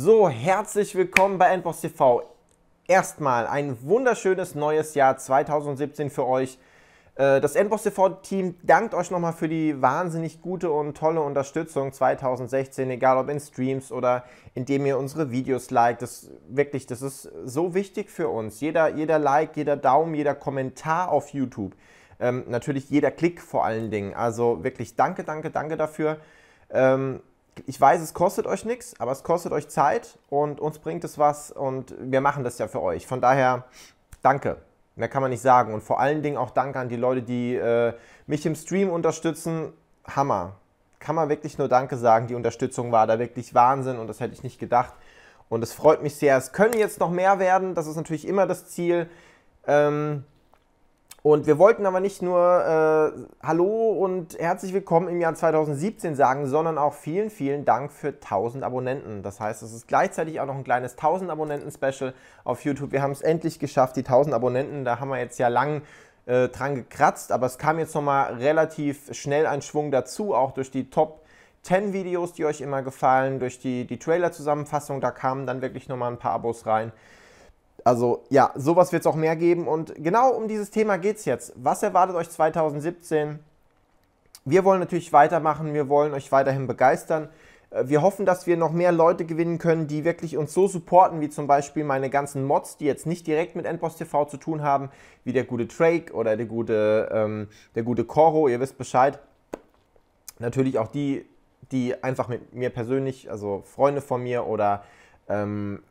So, herzlich willkommen bei Endboss TV. Erstmal ein wunderschönes neues Jahr 2017 für euch. Äh, das Endboss TV-Team dankt euch nochmal für die wahnsinnig gute und tolle Unterstützung 2016, egal ob in Streams oder indem ihr unsere Videos liked. Das, wirklich, das ist so wichtig für uns. Jeder, jeder Like, jeder Daumen, jeder Kommentar auf YouTube. Ähm, natürlich jeder Klick vor allen Dingen. Also wirklich danke, danke, danke dafür. Ähm, ich weiß, es kostet euch nichts, aber es kostet euch Zeit und uns bringt es was und wir machen das ja für euch. Von daher, danke. Mehr kann man nicht sagen. Und vor allen Dingen auch danke an die Leute, die äh, mich im Stream unterstützen. Hammer. Kann man wirklich nur Danke sagen. Die Unterstützung war da wirklich Wahnsinn und das hätte ich nicht gedacht. Und es freut mich sehr. Es können jetzt noch mehr werden. Das ist natürlich immer das Ziel. Ähm, und wir wollten aber nicht nur äh, Hallo und herzlich willkommen im Jahr 2017 sagen, sondern auch vielen, vielen Dank für 1000 Abonnenten. Das heißt, es ist gleichzeitig auch noch ein kleines 1000 Abonnenten-Special auf YouTube. Wir haben es endlich geschafft, die 1000 Abonnenten. Da haben wir jetzt ja lang äh, dran gekratzt, aber es kam jetzt nochmal relativ schnell ein Schwung dazu, auch durch die Top 10 Videos, die euch immer gefallen, durch die, die Trailer-Zusammenfassung. Da kamen dann wirklich nochmal ein paar Abos rein. Also ja, sowas wird es auch mehr geben. Und genau um dieses Thema geht es jetzt. Was erwartet euch 2017? Wir wollen natürlich weitermachen, wir wollen euch weiterhin begeistern. Äh, wir hoffen, dass wir noch mehr Leute gewinnen können, die wirklich uns so supporten, wie zum Beispiel meine ganzen Mods, die jetzt nicht direkt mit Endboss TV zu tun haben, wie der gute Drake oder der gute, ähm, der gute Koro, ihr wisst Bescheid. Natürlich auch die, die einfach mit mir persönlich, also Freunde von mir oder ähm,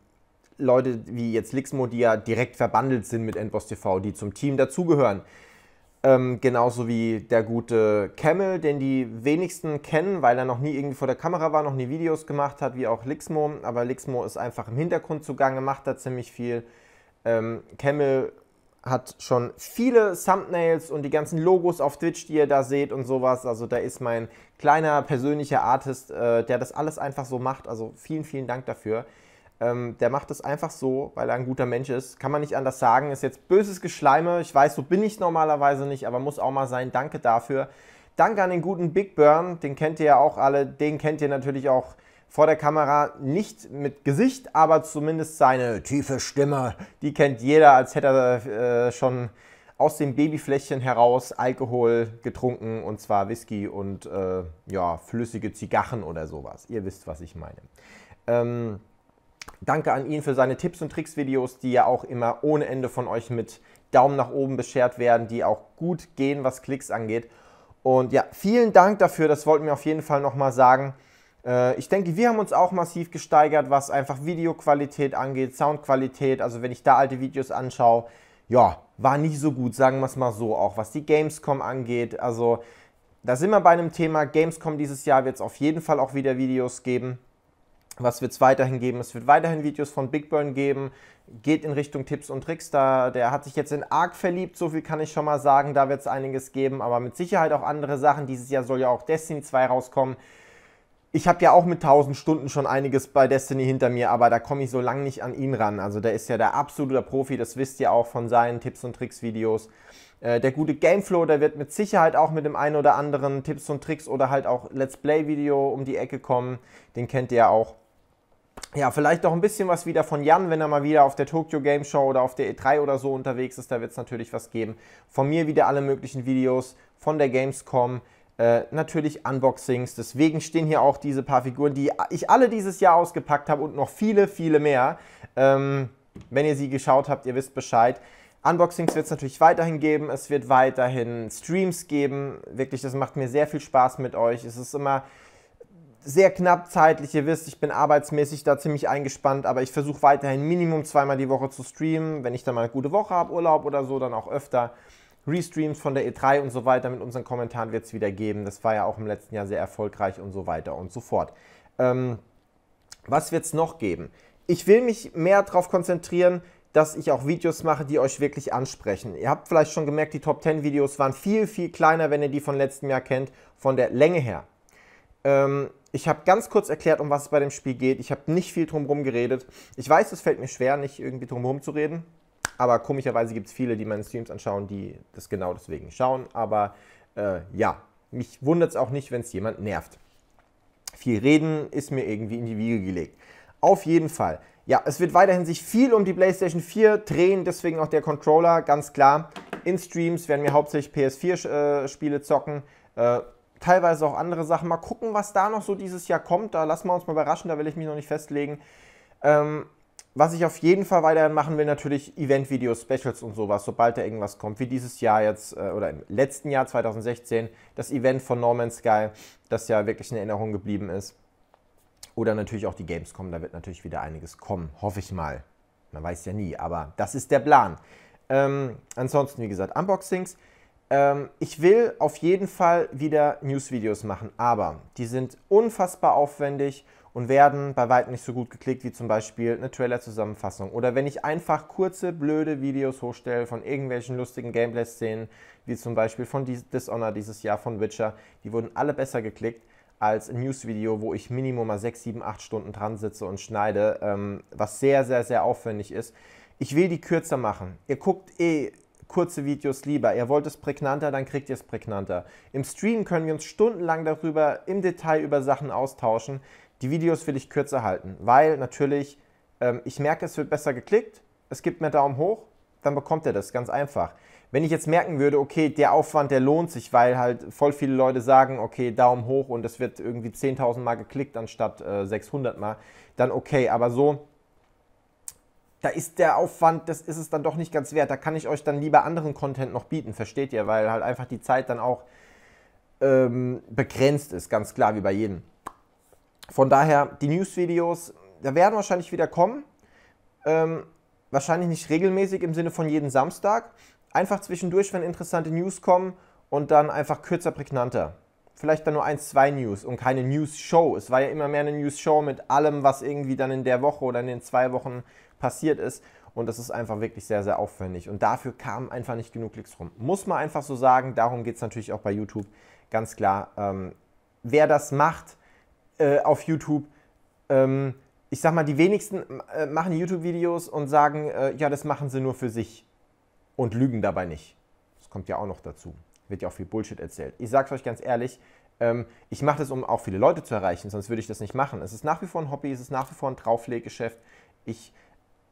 Leute wie jetzt Lixmo, die ja direkt verbandelt sind mit NBOSS TV, die zum Team dazugehören. Ähm, genauso wie der gute Camel, den die wenigsten kennen, weil er noch nie irgendwie vor der Kamera war, noch nie Videos gemacht hat, wie auch Lixmo. Aber Lixmo ist einfach im Hintergrund zugange, macht da ziemlich viel. Ähm, Camel hat schon viele Thumbnails und die ganzen Logos auf Twitch, die ihr da seht und sowas. Also da ist mein kleiner persönlicher Artist, äh, der das alles einfach so macht. Also vielen, vielen Dank dafür. Ähm, der macht es einfach so, weil er ein guter Mensch ist. Kann man nicht anders sagen. Ist jetzt böses Geschleime. Ich weiß, so bin ich normalerweise nicht, aber muss auch mal sein. Danke dafür. Danke an den guten Big Burn. Den kennt ihr ja auch alle. Den kennt ihr natürlich auch vor der Kamera. Nicht mit Gesicht, aber zumindest seine tiefe Stimme. Die kennt jeder, als hätte er äh, schon aus dem Babyfläschchen heraus Alkohol getrunken. Und zwar Whisky und äh, ja, flüssige Zigarren oder sowas. Ihr wisst, was ich meine. Ähm, Danke an ihn für seine Tipps und Tricks-Videos, die ja auch immer ohne Ende von euch mit Daumen nach oben beschert werden, die auch gut gehen, was Klicks angeht. Und ja, vielen Dank dafür, das wollten wir auf jeden Fall nochmal sagen. Äh, ich denke, wir haben uns auch massiv gesteigert, was einfach Videoqualität angeht, Soundqualität. Also wenn ich da alte Videos anschaue, ja, war nicht so gut, sagen wir es mal so, auch was die Gamescom angeht. Also da sind wir bei einem Thema. Gamescom dieses Jahr wird es auf jeden Fall auch wieder Videos geben. Was wird es weiterhin geben? Es wird weiterhin Videos von Big Burn geben. Geht in Richtung Tipps und Tricks. Da, der hat sich jetzt in Arc verliebt, so viel kann ich schon mal sagen. Da wird es einiges geben, aber mit Sicherheit auch andere Sachen. Dieses Jahr soll ja auch Destiny 2 rauskommen. Ich habe ja auch mit 1000 Stunden schon einiges bei Destiny hinter mir, aber da komme ich so lange nicht an ihn ran. Also der ist ja der absolute Profi, das wisst ihr auch von seinen Tipps und Tricks Videos. Äh, der gute Gameflow, der wird mit Sicherheit auch mit dem einen oder anderen Tipps und Tricks oder halt auch Let's Play Video um die Ecke kommen. Den kennt ihr ja auch ja, vielleicht auch ein bisschen was wieder von Jan, wenn er mal wieder auf der Tokyo Game Show oder auf der E3 oder so unterwegs ist. Da wird es natürlich was geben. Von mir wieder alle möglichen Videos von der Gamescom. Äh, natürlich Unboxings. Deswegen stehen hier auch diese paar Figuren, die ich alle dieses Jahr ausgepackt habe und noch viele, viele mehr. Ähm, wenn ihr sie geschaut habt, ihr wisst Bescheid. Unboxings wird es natürlich weiterhin geben. Es wird weiterhin Streams geben. Wirklich, das macht mir sehr viel Spaß mit euch. Es ist immer sehr knapp zeitlich. Ihr wisst, ich bin arbeitsmäßig da ziemlich eingespannt, aber ich versuche weiterhin Minimum zweimal die Woche zu streamen. Wenn ich dann mal eine gute Woche habe, Urlaub oder so, dann auch öfter. Restreams von der E3 und so weiter mit unseren Kommentaren wird es wieder geben. Das war ja auch im letzten Jahr sehr erfolgreich und so weiter und so fort. Ähm, was wird es noch geben? Ich will mich mehr darauf konzentrieren, dass ich auch Videos mache, die euch wirklich ansprechen. Ihr habt vielleicht schon gemerkt, die Top 10 Videos waren viel, viel kleiner, wenn ihr die von letztem Jahr kennt, von der Länge her. Ähm, ich habe ganz kurz erklärt, um was es bei dem Spiel geht. Ich habe nicht viel drumherum geredet. Ich weiß, es fällt mir schwer, nicht irgendwie drumherum zu reden. Aber komischerweise gibt es viele, die meine Streams anschauen, die das genau deswegen schauen. Aber äh, ja, mich wundert es auch nicht, wenn es jemand nervt. Viel reden ist mir irgendwie in die Wiege gelegt. Auf jeden Fall. Ja, es wird weiterhin sich viel um die PlayStation 4 drehen, deswegen auch der Controller, ganz klar. In Streams werden wir hauptsächlich PS4-Spiele äh, zocken. Äh, teilweise auch andere Sachen. Mal gucken, was da noch so dieses Jahr kommt. Da lassen wir uns mal überraschen, da will ich mich noch nicht festlegen. Ähm, was ich auf jeden Fall weiterhin machen will, natürlich Event-Videos, Specials und sowas, sobald da irgendwas kommt, wie dieses Jahr jetzt äh, oder im letzten Jahr 2016, das Event von No Man's Sky, das ja wirklich in Erinnerung geblieben ist. Oder natürlich auch die Gamescom, da wird natürlich wieder einiges kommen, hoffe ich mal. Man weiß ja nie, aber das ist der Plan. Ähm, ansonsten, wie gesagt, Unboxings. Ähm, ich will auf jeden Fall wieder News-Videos machen, aber die sind unfassbar aufwendig und werden bei weitem nicht so gut geklickt wie zum Beispiel eine Trailer-Zusammenfassung. Oder wenn ich einfach kurze, blöde Videos hochstelle von irgendwelchen lustigen Gameplay-Szenen, wie zum Beispiel von Dishonor dieses Jahr, von Witcher, die wurden alle besser geklickt als ein News-Video, wo ich Minimum mal 6, 7, 8 Stunden dran sitze und schneide, ähm, was sehr, sehr, sehr aufwendig ist. Ich will die kürzer machen. Ihr guckt eh kurze Videos lieber. Ihr wollt es prägnanter, dann kriegt ihr es prägnanter. Im Stream können wir uns stundenlang darüber im Detail über Sachen austauschen. Die Videos will ich kürzer halten, weil natürlich ähm, ich merke, es wird besser geklickt, es gibt mehr Daumen hoch, dann bekommt ihr das ganz einfach. Wenn ich jetzt merken würde, okay, der Aufwand, der lohnt sich, weil halt voll viele Leute sagen, okay, Daumen hoch und es wird irgendwie 10.000 Mal geklickt anstatt äh, 600 Mal, dann okay, aber so da ist der Aufwand, das ist es dann doch nicht ganz wert. Da kann ich euch dann lieber anderen Content noch bieten, versteht ihr? Weil halt einfach die Zeit dann auch ähm, begrenzt ist, ganz klar, wie bei jedem. Von daher, die News-Videos, da werden wahrscheinlich wieder kommen. Ähm, wahrscheinlich nicht regelmäßig im Sinne von jeden Samstag. Einfach zwischendurch, wenn interessante News kommen und dann einfach kürzer, prägnanter. Vielleicht dann nur ein, zwei News und keine News-Show. Es war ja immer mehr eine News-Show mit allem, was irgendwie dann in der Woche oder in den zwei Wochen passiert ist. Und das ist einfach wirklich sehr, sehr aufwendig. Und dafür kamen einfach nicht genug Klicks rum. Muss man einfach so sagen. Darum geht es natürlich auch bei YouTube. Ganz klar. Ähm, wer das macht äh, auf YouTube, ähm, ich sag mal, die wenigsten äh, machen YouTube-Videos und sagen, äh, ja, das machen sie nur für sich. Und lügen dabei nicht. Das kommt ja auch noch dazu. Wird ja auch viel Bullshit erzählt. Ich sag's euch ganz ehrlich, ähm, ich mache das, um auch viele Leute zu erreichen, sonst würde ich das nicht machen. Es ist nach wie vor ein Hobby, es ist nach wie vor ein Draufleggeschäft. Ich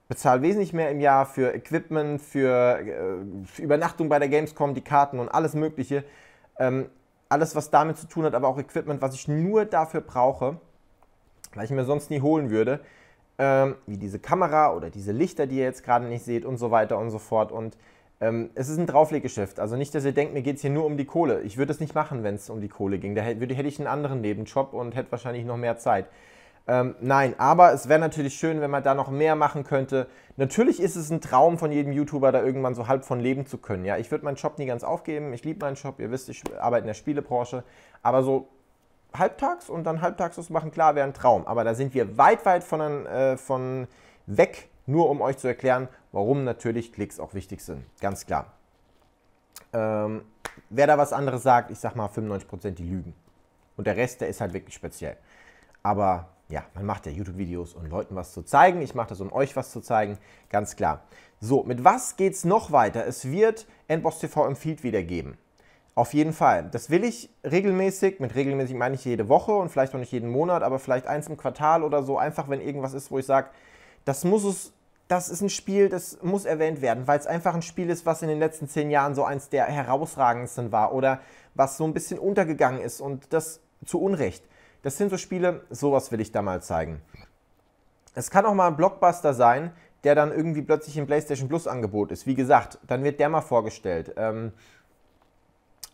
bezahle wesentlich mehr im Jahr für Equipment, für, äh, für, Übernachtung bei der Gamescom, die Karten und alles Mögliche. Ähm, alles, was damit zu tun hat, aber auch Equipment, was ich nur dafür brauche, weil ich mir sonst nie holen würde. Ähm, wie diese Kamera oder diese Lichter, die ihr jetzt gerade nicht seht und so weiter und so fort. Und ähm, es ist ein Draufleggeschäft. Also nicht, dass ihr denkt, mir geht es hier nur um die Kohle. Ich würde es nicht machen, wenn es um die Kohle ging. Da hätte, hätte ich einen anderen Nebenjob und hätte wahrscheinlich noch mehr Zeit. Ähm, nein, aber es wäre natürlich schön, wenn man da noch mehr machen könnte. Natürlich ist es ein Traum von jedem YouTuber, da irgendwann so halb von leben zu können. Ja, ich würde meinen Job nie ganz aufgeben. Ich liebe meinen Job. Ihr wisst, ich arbeite in der Spielebranche. Aber so halbtags und dann halbtags was machen, klar, wäre ein Traum. Aber da sind wir weit, weit von, äh, von weg, nur um euch zu erklären, warum natürlich Klicks auch wichtig sind. Ganz klar. Ähm, wer da was anderes sagt, ich sag mal 95% die lügen. Und der Rest, der ist halt wirklich speziell. Aber ja, man macht ja YouTube-Videos, um Leuten was zu zeigen. Ich mache das, um euch was zu zeigen, ganz klar. So, mit was geht es noch weiter? Es wird Endboss TV im Feed wieder Auf jeden Fall. Das will ich regelmäßig. Mit regelmäßig meine ich jede Woche und vielleicht auch nicht jeden Monat, aber vielleicht eins im Quartal oder so. Einfach, wenn irgendwas ist, wo ich sage, das muss es, das ist ein Spiel, das muss erwähnt werden, weil es einfach ein Spiel ist, was in den letzten zehn Jahren so eins der herausragendsten war oder was so ein bisschen untergegangen ist und das zu Unrecht. Das sind so Spiele, sowas will ich da mal zeigen. Es kann auch mal ein Blockbuster sein, der dann irgendwie plötzlich im PlayStation Plus Angebot ist. Wie gesagt, dann wird der mal vorgestellt. Ähm,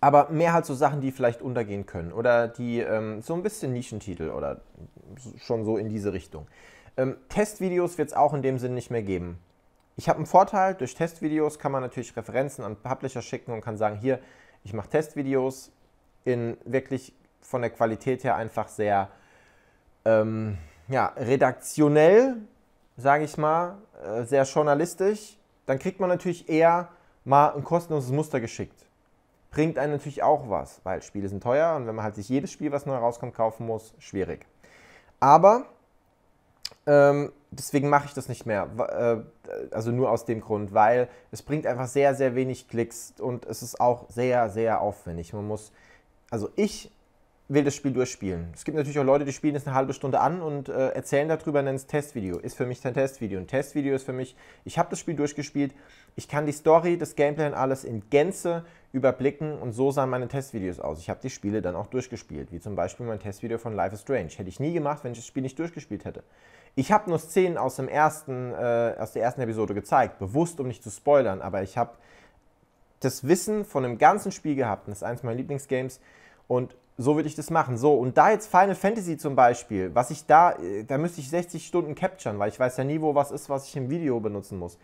aber mehr halt so Sachen, die vielleicht untergehen können oder die ähm, so ein bisschen Nischentitel oder schon so in diese Richtung. Ähm, Testvideos wird es auch in dem Sinn nicht mehr geben. Ich habe einen Vorteil, durch Testvideos kann man natürlich Referenzen an Publisher schicken und kann sagen, hier, ich mache Testvideos in wirklich von der Qualität her einfach sehr ähm, ja, redaktionell, sage ich mal, äh, sehr journalistisch. Dann kriegt man natürlich eher mal ein kostenloses Muster geschickt. Bringt einen natürlich auch was, weil Spiele sind teuer und wenn man halt sich jedes Spiel, was neu rauskommt, kaufen muss, schwierig. Aber ähm, deswegen mache ich das nicht mehr. Äh, also nur aus dem Grund, weil es bringt einfach sehr, sehr wenig Klicks und es ist auch sehr, sehr aufwendig. Man muss, also ich will das Spiel durchspielen. Es gibt natürlich auch Leute, die spielen es eine halbe Stunde an und äh, erzählen darüber, nennen es Testvideo. Ist für mich ein Testvideo. Ein Testvideo ist für mich, ich habe das Spiel durchgespielt, ich kann die Story, das Gameplay und alles in Gänze überblicken und so sahen meine Testvideos aus. Ich habe die Spiele dann auch durchgespielt, wie zum Beispiel mein Testvideo von Life is Strange. Hätte ich nie gemacht, wenn ich das Spiel nicht durchgespielt hätte. Ich habe nur Szenen aus, dem ersten, äh, aus der ersten Episode gezeigt, bewusst, um nicht zu spoilern, aber ich habe das Wissen von dem ganzen Spiel gehabt, und das ist eines meiner Lieblingsgames und so würde ich das machen. So, und da jetzt Final Fantasy zum Beispiel, was ich da, äh, da müsste ich 60 Stunden capturen, weil ich weiß ja nie, wo was ist, was ich im Video benutzen muss.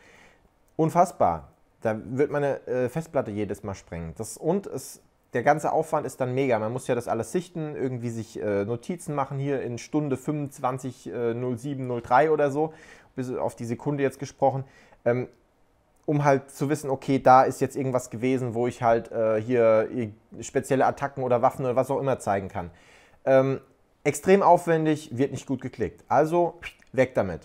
Unfassbar. Da wird meine äh, Festplatte jedes Mal sprengen. Das, und es, der ganze Aufwand ist dann mega. Man muss ja das alles sichten, irgendwie sich äh, Notizen machen hier in Stunde 25.07.03 äh, 07, 03 oder so, bis auf die Sekunde jetzt gesprochen. Ähm, um halt zu wissen, okay, da ist jetzt irgendwas gewesen, wo ich halt äh, hier spezielle Attacken oder Waffen oder was auch immer zeigen kann. Ähm, extrem aufwendig, wird nicht gut geklickt. Also weg damit.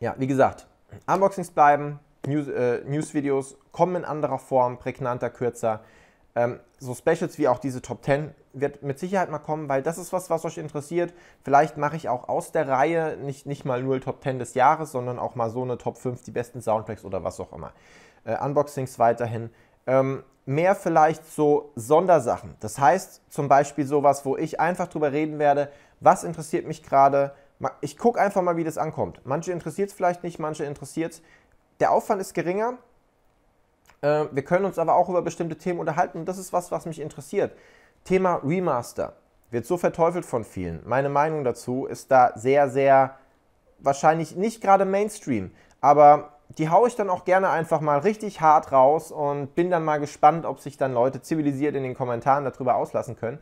Ja, wie gesagt, Unboxings bleiben, News, äh, News-Videos kommen in anderer Form, prägnanter, kürzer. Ähm, so Specials wie auch diese Top 10 wird mit Sicherheit mal kommen, weil das ist was, was euch interessiert. Vielleicht mache ich auch aus der Reihe nicht, nicht mal nur Top 10 des Jahres, sondern auch mal so eine Top 5, die besten Soundtracks oder was auch immer. Äh, Unboxings weiterhin. Ähm, mehr vielleicht so Sondersachen. Das heißt zum Beispiel sowas, wo ich einfach drüber reden werde, was interessiert mich gerade. Ich gucke einfach mal, wie das ankommt. Manche interessiert es vielleicht nicht, manche interessiert es. Der Aufwand ist geringer, äh, wir können uns aber auch über bestimmte Themen unterhalten und das ist was, was mich interessiert. Thema Remaster wird so verteufelt von vielen. Meine Meinung dazu ist da sehr, sehr wahrscheinlich nicht gerade Mainstream, aber die haue ich dann auch gerne einfach mal richtig hart raus und bin dann mal gespannt, ob sich dann Leute zivilisiert in den Kommentaren darüber auslassen können.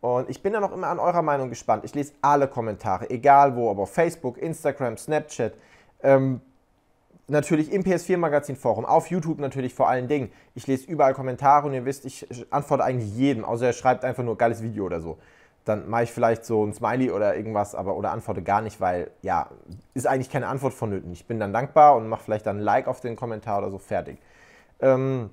Und ich bin dann auch immer an eurer Meinung gespannt. Ich lese alle Kommentare, egal wo, aber auf Facebook, Instagram, Snapchat, ähm, Natürlich im PS4-Magazin-Forum, auf YouTube natürlich vor allen Dingen. Ich lese überall Kommentare und ihr wisst, ich antworte eigentlich jedem, außer er schreibt einfach nur geiles Video oder so. Dann mache ich vielleicht so ein Smiley oder irgendwas, aber oder antworte gar nicht, weil ja, ist eigentlich keine Antwort vonnöten. Ich bin dann dankbar und mache vielleicht dann ein Like auf den Kommentar oder so, fertig. Ähm,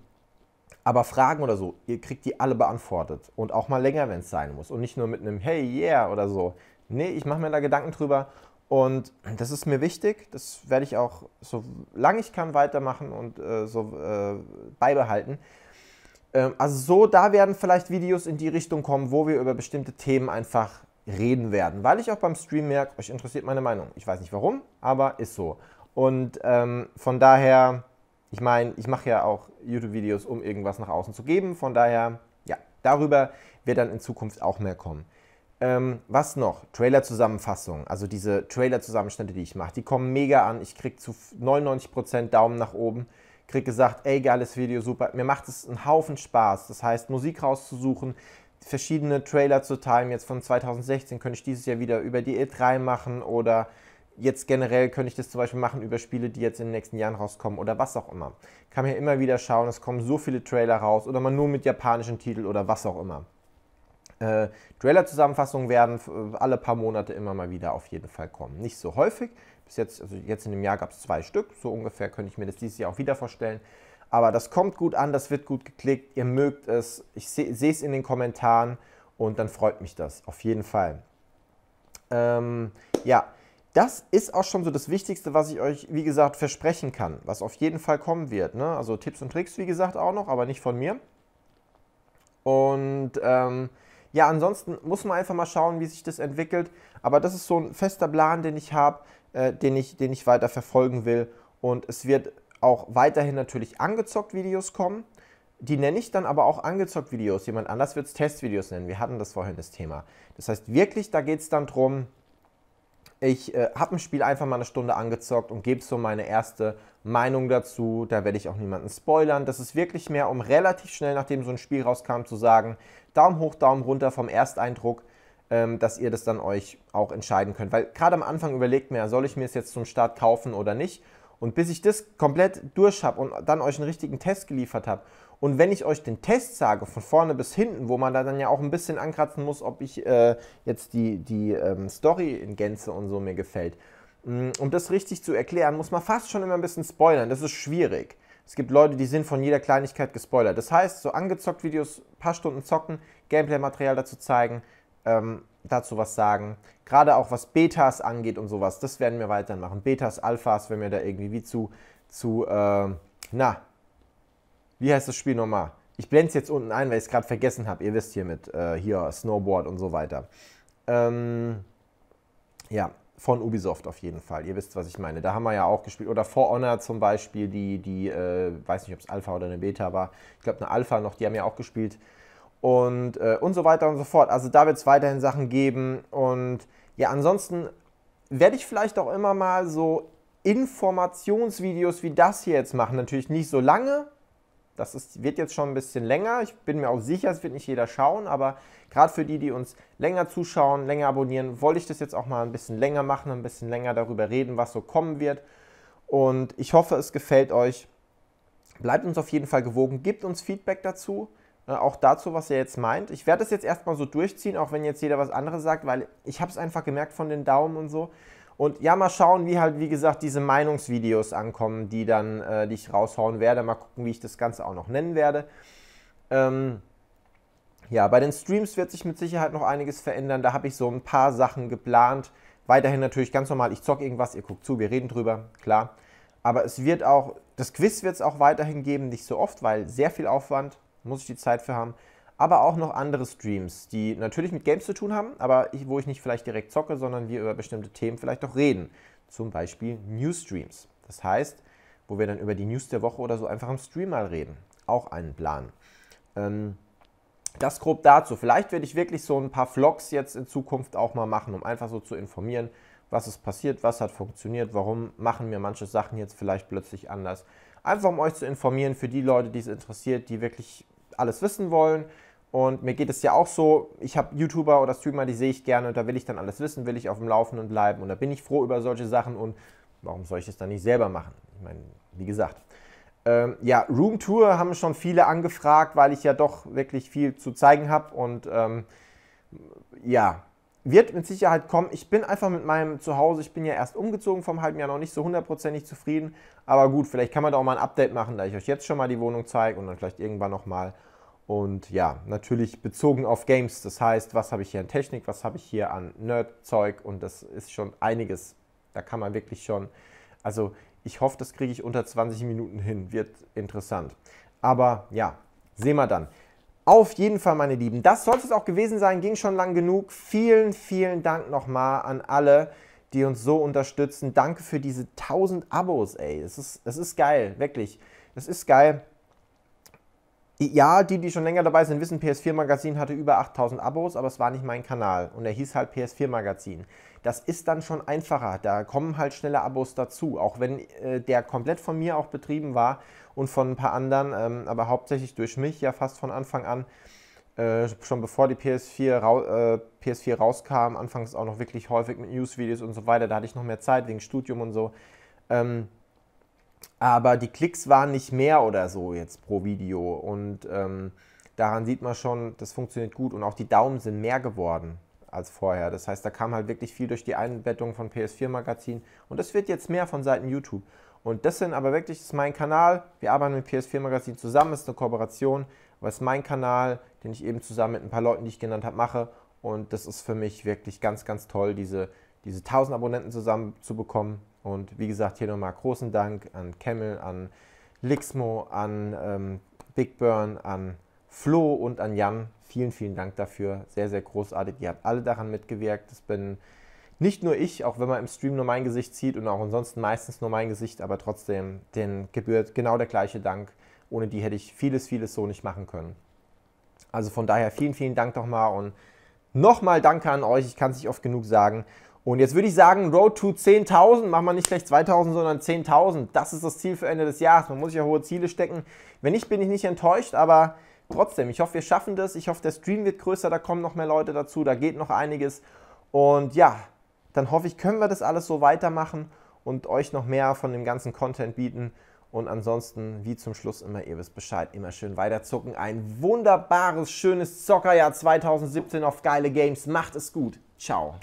aber Fragen oder so, ihr kriegt die alle beantwortet. Und auch mal länger, wenn es sein muss. Und nicht nur mit einem Hey, yeah oder so. Nee, ich mache mir da Gedanken drüber und das ist mir wichtig, das werde ich auch, so lange ich kann, weitermachen und äh, so äh, beibehalten. Ähm, also so, da werden vielleicht Videos in die Richtung kommen, wo wir über bestimmte Themen einfach reden werden. Weil ich auch beim Stream merke, euch interessiert meine Meinung. Ich weiß nicht warum, aber ist so. Und ähm, von daher, ich meine, ich mache ja auch YouTube-Videos, um irgendwas nach außen zu geben. Von daher, ja, darüber wird dann in Zukunft auch mehr kommen. Ähm, was noch? trailer zusammenfassungen Also diese trailer zusammenstände die ich mache, die kommen mega an. Ich kriege zu 99% Daumen nach oben. kriege gesagt, ey, geiles Video, super. Mir macht es einen Haufen Spaß. Das heißt, Musik rauszusuchen, verschiedene Trailer zu teilen. Jetzt von 2016 könnte ich dieses Jahr wieder über die E3 machen oder jetzt generell könnte ich das zum Beispiel machen über Spiele, die jetzt in den nächsten Jahren rauskommen oder was auch immer. Kann mir immer wieder schauen, es kommen so viele Trailer raus oder man nur mit japanischen Titeln oder was auch immer. Äh, Trailer-Zusammenfassungen werden äh, alle paar Monate immer mal wieder auf jeden Fall kommen. Nicht so häufig. Bis jetzt, also jetzt in dem Jahr gab es zwei Stück. So ungefähr könnte ich mir das dieses Jahr auch wieder vorstellen. Aber das kommt gut an, das wird gut geklickt. Ihr mögt es. Ich sehe es in den Kommentaren und dann freut mich das. Auf jeden Fall. Ähm, ja, das ist auch schon so das Wichtigste, was ich euch, wie gesagt, versprechen kann, was auf jeden Fall kommen wird. Ne? Also Tipps und Tricks, wie gesagt, auch noch, aber nicht von mir. Und ähm, ja, ansonsten muss man einfach mal schauen, wie sich das entwickelt. Aber das ist so ein fester Plan, den ich habe, äh, den, ich, den ich weiter verfolgen will. Und es wird auch weiterhin natürlich angezockt Videos kommen. Die nenne ich dann aber auch angezockt Videos. Jemand anders wird es Testvideos nennen. Wir hatten das vorhin das Thema. Das heißt wirklich, da geht es dann darum, ich äh, habe ein Spiel einfach mal eine Stunde angezockt und gebe so meine erste Meinung dazu. Da werde ich auch niemanden spoilern. Das ist wirklich mehr, um relativ schnell, nachdem so ein Spiel rauskam, zu sagen, Daumen hoch, Daumen runter vom Ersteindruck, ähm, dass ihr das dann euch auch entscheiden könnt. Weil gerade am Anfang überlegt mir, soll ich mir es jetzt zum Start kaufen oder nicht? Und bis ich das komplett durch habe und dann euch einen richtigen Test geliefert habe und wenn ich euch den Test sage, von vorne bis hinten, wo man da dann ja auch ein bisschen ankratzen muss, ob ich äh, jetzt die, die ähm, Story in Gänze und so mir gefällt, mm, um das richtig zu erklären, muss man fast schon immer ein bisschen spoilern. Das ist schwierig. Es gibt Leute, die sind von jeder Kleinigkeit gespoilert. Das heißt, so angezockt Videos, paar Stunden zocken, Gameplay-Material dazu zeigen, ähm, dazu was sagen. Gerade auch was Betas angeht und sowas, das werden wir weiterhin machen. Betas, Alphas, wenn wir da irgendwie wie zu, zu äh, na, wie heißt das Spiel nochmal? Ich blende es jetzt unten ein, weil ich es gerade vergessen habe. Ihr wisst hier mit äh, hier Snowboard und so weiter. Ähm, ja, von Ubisoft auf jeden Fall. Ihr wisst, was ich meine. Da haben wir ja auch gespielt. Oder For Honor zum Beispiel, die, die äh, weiß nicht, ob es Alpha oder eine Beta war. Ich glaube, eine Alpha noch, die haben ja auch gespielt. Und, äh, und so weiter und so fort. Also da wird es weiterhin Sachen geben. Und ja, ansonsten werde ich vielleicht auch immer mal so Informationsvideos wie das hier jetzt machen. Natürlich nicht so lange, das ist, wird jetzt schon ein bisschen länger. Ich bin mir auch sicher, es wird nicht jeder schauen, aber gerade für die, die uns länger zuschauen, länger abonnieren, wollte ich das jetzt auch mal ein bisschen länger machen, ein bisschen länger darüber reden, was so kommen wird. Und ich hoffe, es gefällt euch. Bleibt uns auf jeden Fall gewogen, gebt uns Feedback dazu, äh, auch dazu, was ihr jetzt meint. Ich werde es jetzt erstmal so durchziehen, auch wenn jetzt jeder was anderes sagt, weil ich habe es einfach gemerkt von den Daumen und so. Und ja, mal schauen, wie halt, wie gesagt, diese Meinungsvideos ankommen, die dann, äh, die ich raushauen werde. Mal gucken, wie ich das Ganze auch noch nennen werde. Ähm, ja, bei den Streams wird sich mit Sicherheit noch einiges verändern. Da habe ich so ein paar Sachen geplant. Weiterhin natürlich ganz normal, ich zocke irgendwas, ihr guckt zu, wir reden drüber, klar. Aber es wird auch, das Quiz wird es auch weiterhin geben, nicht so oft, weil sehr viel Aufwand, muss ich die Zeit für haben aber auch noch andere Streams, die natürlich mit Games zu tun haben, aber ich, wo ich nicht vielleicht direkt zocke, sondern wir über bestimmte Themen vielleicht auch reden. Zum Beispiel Newsstreams. Das heißt, wo wir dann über die News der Woche oder so einfach im Stream mal reden. Auch einen Plan. Ähm, das grob dazu. Vielleicht werde ich wirklich so ein paar Vlogs jetzt in Zukunft auch mal machen, um einfach so zu informieren, was ist passiert, was hat funktioniert, warum machen mir manche Sachen jetzt vielleicht plötzlich anders. Einfach um euch zu informieren, für die Leute, die es interessiert, die wirklich alles wissen wollen und mir geht es ja auch so, ich habe YouTuber oder Streamer, die sehe ich gerne und da will ich dann alles wissen, will ich auf dem Laufenden bleiben und da bin ich froh über solche Sachen und warum soll ich es dann nicht selber machen? Ich meine, wie gesagt. Ähm, ja, Room Tour haben schon viele angefragt, weil ich ja doch wirklich viel zu zeigen habe und ähm, ja, wird mit Sicherheit kommen. Ich bin einfach mit meinem Zuhause, ich bin ja erst umgezogen vom halben Jahr, noch nicht so hundertprozentig zufrieden. Aber gut, vielleicht kann man da auch mal ein Update machen, da ich euch jetzt schon mal die Wohnung zeige und dann vielleicht irgendwann nochmal mal und ja, natürlich bezogen auf Games. Das heißt, was habe ich hier an Technik, was habe ich hier an Nerd-Zeug und das ist schon einiges. Da kann man wirklich schon. Also, ich hoffe, das kriege ich unter 20 Minuten hin. Wird interessant. Aber ja, sehen wir dann. Auf jeden Fall, meine Lieben, das sollte es auch gewesen sein. Ging schon lang genug. Vielen, vielen Dank nochmal an alle, die uns so unterstützen. Danke für diese 1000 Abos, ey. Es ist, ist geil, wirklich. Es ist geil. Ja, die, die schon länger dabei sind, wissen, PS4 Magazin hatte über 8000 Abos, aber es war nicht mein Kanal und er hieß halt PS4 Magazin. Das ist dann schon einfacher, da kommen halt schnelle Abos dazu, auch wenn äh, der komplett von mir auch betrieben war und von ein paar anderen, ähm, aber hauptsächlich durch mich ja fast von Anfang an, äh, schon bevor die PS4, ra äh, PS4 rauskam, anfangs auch noch wirklich häufig mit News-Videos und so weiter, da hatte ich noch mehr Zeit wegen Studium und so. Ähm, aber die Klicks waren nicht mehr oder so jetzt pro Video. Und ähm, daran sieht man schon, das funktioniert gut. Und auch die Daumen sind mehr geworden als vorher. Das heißt, da kam halt wirklich viel durch die Einbettung von PS4-Magazin. Und das wird jetzt mehr von Seiten YouTube. Und das sind aber wirklich, das ist mein Kanal. Wir arbeiten mit PS4-Magazin zusammen, das ist eine Kooperation. Aber es ist mein Kanal, den ich eben zusammen mit ein paar Leuten, die ich genannt habe, mache. Und das ist für mich wirklich ganz, ganz toll, diese, diese 1000 Abonnenten zusammen zu bekommen. Und wie gesagt, hier nochmal großen Dank an Camel, an Lixmo, an ähm, Big Burn, an Flo und an Jan. Vielen, vielen Dank dafür. Sehr, sehr großartig. Ihr habt alle daran mitgewirkt. Das bin nicht nur ich, auch wenn man im Stream nur mein Gesicht sieht und auch ansonsten meistens nur mein Gesicht, aber trotzdem, den gebührt genau der gleiche Dank. Ohne die hätte ich vieles, vieles so nicht machen können. Also von daher vielen, vielen Dank nochmal und nochmal Danke an euch. Ich kann es nicht oft genug sagen. Und jetzt würde ich sagen, Road to 10.000, machen wir nicht gleich 2.000, sondern 10.000. Das ist das Ziel für Ende des Jahres. Man muss sich ja hohe Ziele stecken. Wenn nicht, bin ich nicht enttäuscht, aber trotzdem, ich hoffe, wir schaffen das. Ich hoffe, der Stream wird größer, da kommen noch mehr Leute dazu, da geht noch einiges. Und ja, dann hoffe ich, können wir das alles so weitermachen und euch noch mehr von dem ganzen Content bieten. Und ansonsten, wie zum Schluss immer, ihr wisst Bescheid, immer schön weiterzucken. Ein wunderbares, schönes Zockerjahr 2017 auf geile Games. Macht es gut. Ciao.